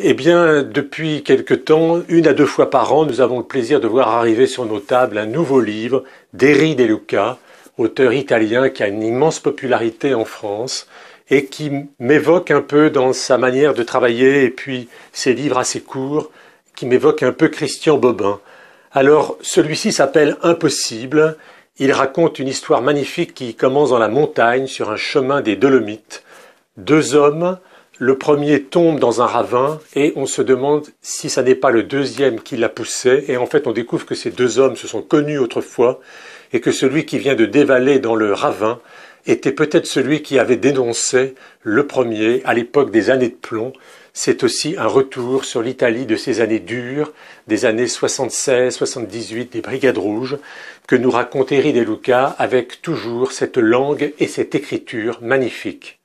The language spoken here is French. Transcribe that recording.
Eh bien, depuis quelque temps, une à deux fois par an, nous avons le plaisir de voir arriver sur nos tables un nouveau livre d'Eri De Luca, auteur italien qui a une immense popularité en France et qui m'évoque un peu dans sa manière de travailler et puis ses livres assez courts, qui m'évoque un peu Christian Bobin. Alors, celui-ci s'appelle Impossible. Il raconte une histoire magnifique qui commence dans la montagne sur un chemin des Dolomites. Deux hommes, le premier tombe dans un ravin et on se demande si ce n'est pas le deuxième qui l'a poussé et en fait on découvre que ces deux hommes se sont connus autrefois et que celui qui vient de dévaler dans le ravin était peut-être celui qui avait dénoncé le premier à l'époque des années de plomb. C'est aussi un retour sur l'Italie de ces années dures, des années 76, 78, des Brigades Rouges, que nous raconte Eri De Luca avec toujours cette langue et cette écriture magnifique.